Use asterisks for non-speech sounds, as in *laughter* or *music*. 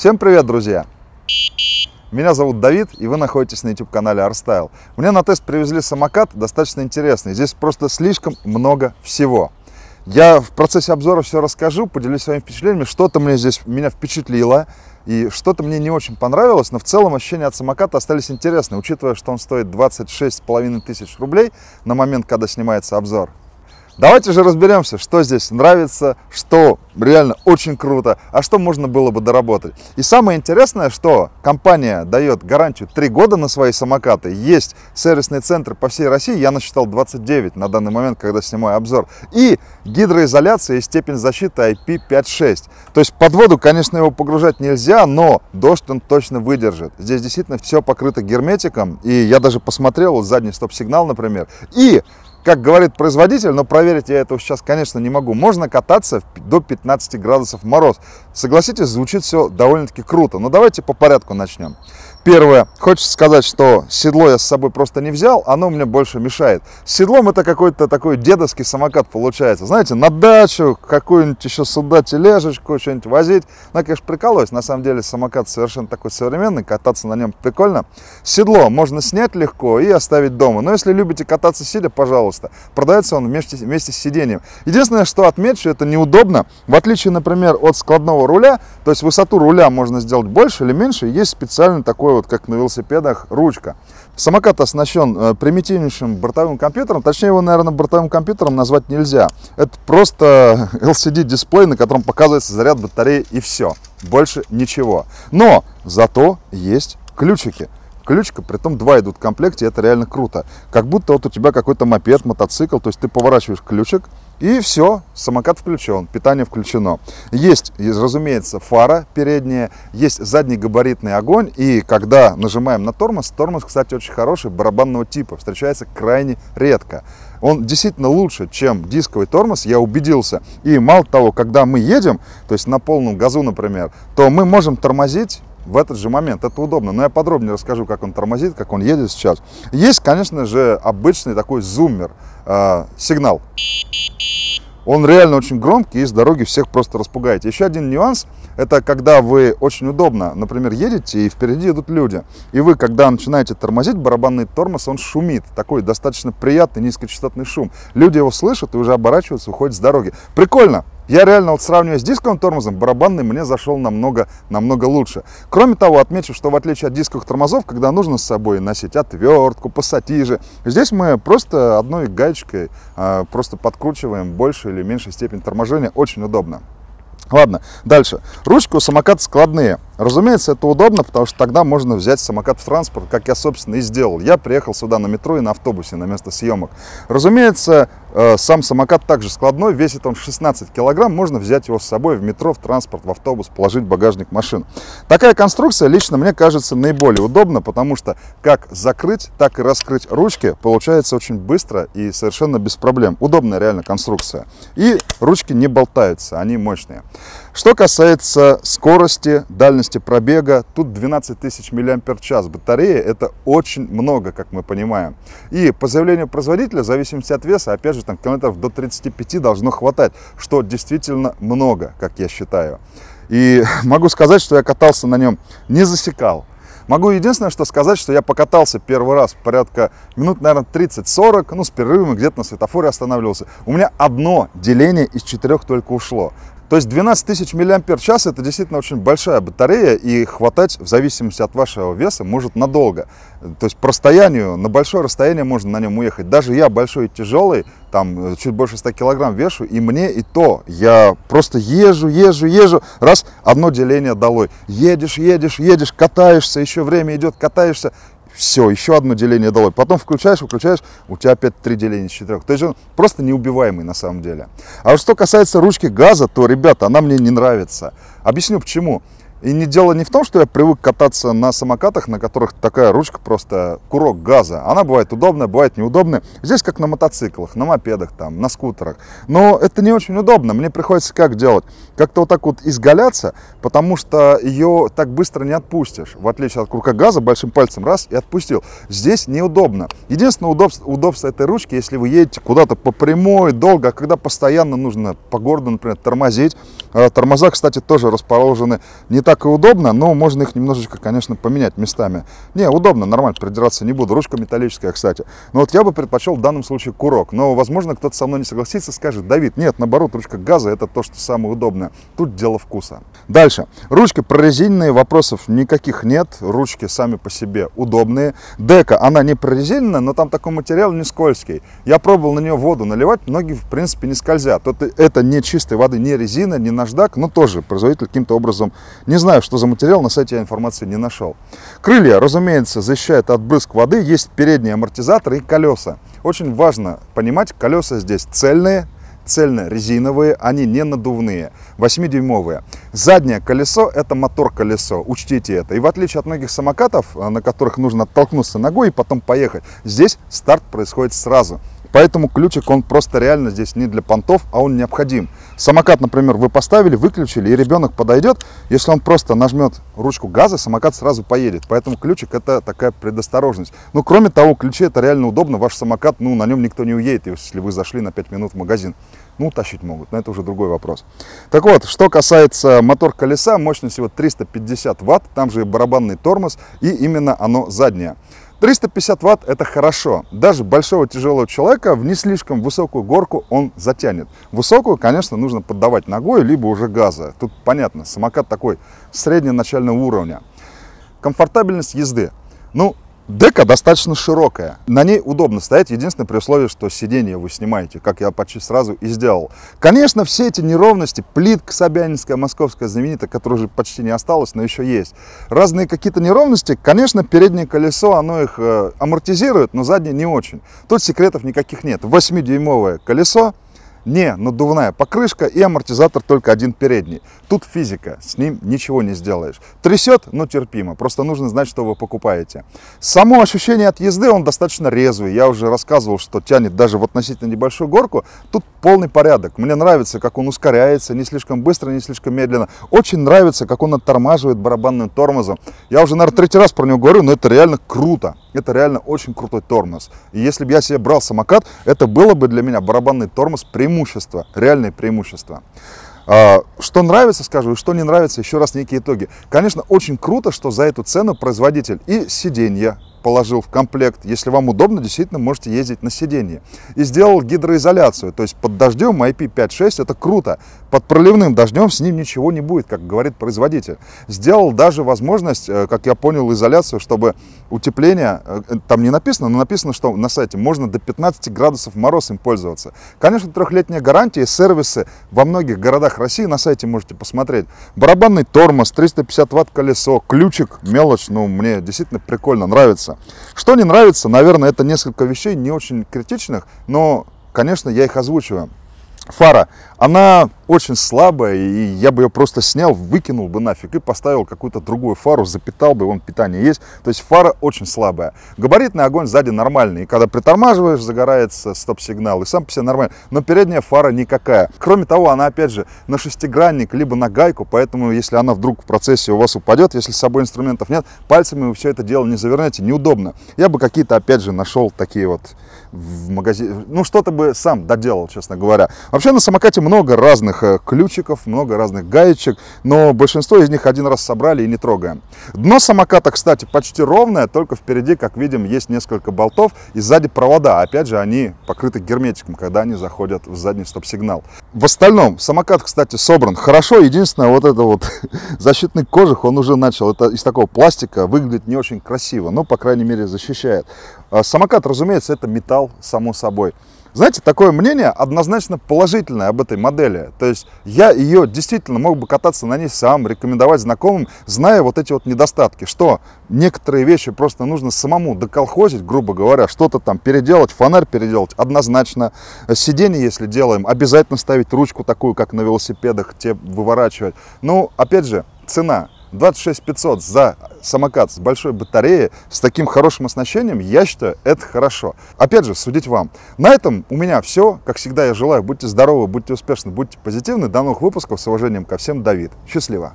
Всем привет, друзья! Меня зовут Давид, и вы находитесь на YouTube-канале ArtStyle. Мне на тест привезли самокат, достаточно интересный. Здесь просто слишком много всего. Я в процессе обзора все расскажу, поделюсь своими впечатлениями. Что-то мне здесь меня впечатлило, и что-то мне не очень понравилось, но в целом ощущения от самоката остались интересны, учитывая, что он стоит 26,5 тысяч рублей на момент, когда снимается обзор. Давайте же разберемся, что здесь нравится, что реально очень круто, а что можно было бы доработать. И самое интересное, что компания дает гарантию 3 года на свои самокаты. Есть сервисный центр по всей России, я насчитал 29 на данный момент, когда снимаю обзор. И гидроизоляция и степень защиты IP56. То есть под воду, конечно, его погружать нельзя, но дождь он точно выдержит. Здесь действительно все покрыто герметиком, и я даже посмотрел задний стоп-сигнал, например. И как говорит производитель, но проверить я этого сейчас, конечно, не могу, можно кататься до 15 градусов мороз. Согласитесь, звучит все довольно-таки круто, но давайте по порядку начнем. Первое. Хочется сказать, что седло я с собой просто не взял, оно мне больше мешает. С седлом это какой-то такой дедовский самокат получается. Знаете, на дачу, какую-нибудь еще сюда тележечку, что-нибудь возить. Ну, я, конечно, прикалываюсь. На самом деле самокат совершенно такой современный, кататься на нем прикольно. Седло можно снять легко и оставить дома. Но если любите кататься сидя, пожалуйста. Продается он вместе, вместе с сиденьем. Единственное, что отмечу, это неудобно. В отличие, например, от складного руля, то есть высоту руля можно сделать больше или меньше, есть специально такой такой вот, как на велосипедах, ручка. Самокат оснащен э, примитивнейшим бортовым компьютером, точнее его, наверное, бортовым компьютером назвать нельзя. Это просто LCD-дисплей, *laughs* на котором показывается заряд батареи и все. Больше ничего. Но зато есть ключики ключика, том два идут в комплекте, это реально круто. Как будто вот у тебя какой-то мопед, мотоцикл, то есть ты поворачиваешь ключик, и все, самокат включен, питание включено. Есть, разумеется, фара передняя, есть задний габаритный огонь. И когда нажимаем на тормоз, тормоз, кстати, очень хороший, барабанного типа, встречается крайне редко. Он действительно лучше, чем дисковый тормоз, я убедился. И мало того, когда мы едем, то есть на полном газу, например, то мы можем тормозить в этот же момент. Это удобно. Но я подробнее расскажу, как он тормозит, как он едет сейчас. Есть, конечно же, обычный такой зуммер, э, сигнал. Он реально очень громкий и с дороги всех просто распугаете. Еще один нюанс – это когда вы очень удобно, например, едете и впереди идут люди. И вы, когда начинаете тормозить, барабанный тормоз, он шумит. Такой достаточно приятный низкочастотный шум. Люди его слышат и уже оборачиваются, уходят с дороги. Прикольно, я реально вот сравниваю с дисковым тормозом, барабанный мне зашел намного, намного лучше. Кроме того, отмечу, что в отличие от дисковых тормозов, когда нужно с собой носить отвертку, пассатижи, здесь мы просто одной гаечкой э, просто подкручиваем больше или меньшей степень торможения. Очень удобно. Ладно, дальше. Ручки у самоката складные. Разумеется, это удобно, потому что тогда можно взять самокат в транспорт, как я, собственно, и сделал. Я приехал сюда на метро и на автобусе на место съемок. Разумеется, э, сам самокат также складной, весит он 16 килограмм, можно взять его с собой в метро, в транспорт, в автобус, положить в багажник машин. Такая конструкция лично мне кажется наиболее удобна, потому что как закрыть, так и раскрыть ручки получается очень быстро и совершенно без проблем. Удобная реально конструкция. И ручки не болтаются, они мощные. Что касается скорости, дальности 200 пробега, тут 12 тысяч миллиампер час батареи, это очень много, как мы понимаем. И по заявлению производителя, в зависимости от веса, опять же, там километров до 35 должно хватать, что действительно много, как я считаю. И *laughs* могу сказать, что я катался на нем, не засекал. Могу единственное, что сказать, что я покатался первый раз порядка минут, наверное, 30-40, ну, с перерывами где-то на светофоре останавливался. У меня одно деление из четырех только ушло. То есть 12 тысяч миллиампер час это действительно очень большая батарея и хватать в зависимости от вашего веса может надолго. То есть по расстоянию, на большое расстояние можно на нем уехать. Даже я большой и тяжелый, там э, чуть больше 100 килограмм вешу, и мне и то. Я просто езжу, езжу, езжу, раз, одно деление долой. Едешь, едешь, едешь, катаешься, еще время идет, катаешься, все, еще одно деление долой. Потом включаешь, выключаешь, у тебя опять три деления из четырех. То есть он просто неубиваемый на самом деле. А что касается ручки газа, то, ребята, она мне не нравится. Объясню почему. И не дело не в том, что я привык кататься на самокатах, на которых такая ручка просто курок газа. Она бывает удобная, бывает неудобная. Здесь как на мотоциклах, на мопедах, там, на скутерах. Но это не очень удобно. Мне приходится как делать? Как-то вот так вот изгаляться, потому что ее так быстро не отпустишь. В отличие от курка газа, большим пальцем раз и отпустил. Здесь неудобно. Единственное удобство, удобство этой ручки, если вы едете куда-то по прямой, долго, а когда постоянно нужно по городу, например, тормозить. А тормоза, кстати, тоже расположены не так так и удобно, но можно их немножечко, конечно, поменять местами. Не, удобно, нормально, придираться не буду. Ручка металлическая, кстати. Но вот я бы предпочел в данном случае курок. Но, возможно, кто-то со мной не согласится, скажет, Давид, нет, наоборот, ручка газа это то, что самое удобное. Тут дело вкуса. Дальше. Ручки прорезиненные, вопросов никаких нет. Ручки сами по себе удобные. Дека, она не прорезиненная, но там такой материал не скользкий. Я пробовал на нее воду наливать, ноги в принципе, не скользят. Это, это не чистой воды, не резина, не наждак, но тоже производитель каким-то образом не знаю, что за материал, на сайте я информации не нашел. Крылья, разумеется, защищают от брызг воды, есть передние амортизаторы и колеса. Очень важно понимать, колеса здесь цельные, цельно-резиновые, они не надувные, 8-дюймовые. Заднее колесо – это мотор-колесо, учтите это. И в отличие от многих самокатов, э, на которых нужно оттолкнуться ногой и потом поехать, здесь старт происходит сразу. Поэтому ключик, он просто реально здесь не для понтов, а он необходим. Самокат, например, вы поставили, выключили, и ребенок подойдет. Если он просто нажмет ручку газа, самокат сразу поедет. Поэтому ключик это такая предосторожность. Ну, кроме того, ключи это реально удобно. Ваш самокат, ну, на нем никто не уедет, если вы зашли на 5 минут в магазин. Ну, тащить могут, но это уже другой вопрос. Так вот, что касается мотор колеса, мощность его 350 ватт, там же барабанный тормоз, и именно оно заднее. 350 ватт это хорошо. Даже большого тяжелого человека в не слишком высокую горку он затянет. Высокую, конечно, нужно поддавать ногой, либо уже газа. Тут понятно, самокат такой средне-начального уровня. Комфортабельность езды. Ну, Дека достаточно широкая. На ней удобно стоять, единственное при условии, что сиденье вы снимаете, как я почти сразу и сделал. Конечно, все эти неровности, плитка собянинская, московская знаменитая, которая уже почти не осталась, но еще есть. Разные какие-то неровности, конечно, переднее колесо, оно их э, амортизирует, но заднее не очень. Тут секретов никаких нет. 8-дюймовое колесо, не надувная покрышка и амортизатор только один передний. Тут физика, с ним ничего не сделаешь. Трясет, но терпимо, просто нужно знать, что вы покупаете. Само ощущение от езды, он достаточно резвый. Я уже рассказывал, что тянет даже в относительно небольшую горку. Тут полный порядок. Мне нравится, как он ускоряется, не слишком быстро, не слишком медленно. Очень нравится, как он оттормаживает барабанным тормозом. Я уже, наверное, третий раз про него говорю, но это реально круто это реально очень крутой тормоз. И если бы я себе брал самокат, это было бы для меня барабанный тормоз преимущество, реальное преимущество. А, что нравится, скажу, и что не нравится, еще раз некие итоги. Конечно, очень круто, что за эту цену производитель и сиденья, положил в комплект. Если вам удобно, действительно можете ездить на сиденье. И сделал гидроизоляцию, то есть под дождем IP56 это круто. Под проливным дождем с ним ничего не будет, как говорит производитель. Сделал даже возможность, э, как я понял, изоляцию, чтобы утепление, э, там не написано, но написано, что на сайте можно до 15 градусов мороз им пользоваться. Конечно, трехлетняя гарантия, сервисы во многих городах России на сайте можете посмотреть. Барабанный тормоз, 350 ватт колесо, ключик, мелочь, ну мне действительно прикольно, нравится нравится. Что не нравится, наверное, это несколько вещей не очень критичных, но, конечно, я их озвучиваю. Фара, она очень слабая, и я бы ее просто снял, выкинул бы нафиг и поставил какую-то другую фару, запитал бы, вон питание есть. То есть фара очень слабая. Габаритный огонь сзади нормальный, и когда притормаживаешь, загорается стоп-сигнал, и сам по себе нормально. Но передняя фара никакая. Кроме того, она опять же на шестигранник, либо на гайку, поэтому если она вдруг в процессе у вас упадет, если с собой инструментов нет, пальцами вы все это дело не завернете, неудобно. Я бы какие-то, опять же, нашел такие вот в магазине, ну что-то бы сам доделал, честно говоря. Вообще на самокате много разных разных э, ключиков, много разных гаечек, но большинство из них один раз собрали и не трогаем. Дно самоката, кстати, почти ровное, только впереди, как видим, есть несколько болтов и сзади провода. Опять же, они покрыты герметиком, когда они заходят в задний стоп-сигнал. В остальном, самокат, кстати, собран хорошо. Единственное, вот это вот *laughs* защитный кожух, он уже начал, это из такого пластика, выглядит не очень красиво, но, по крайней мере, защищает. А самокат, разумеется, это металл, само собой. Знаете, такое мнение однозначно положительное об этой модели. То есть я ее действительно мог бы кататься на ней сам, рекомендовать знакомым, зная вот эти вот недостатки, что некоторые вещи просто нужно самому доколхозить, грубо говоря, что-то там переделать, фонарь переделать однозначно. Сиденье, если делаем, обязательно ставить ручку такую, как на велосипедах, те выворачивать. Ну, опять же, цена – 26 500 за самокат с большой батареей, с таким хорошим оснащением, я считаю, это хорошо. Опять же, судить вам. На этом у меня все. Как всегда, я желаю, будьте здоровы, будьте успешны, будьте позитивны. До новых выпусков. С уважением ко всем, Давид. Счастливо!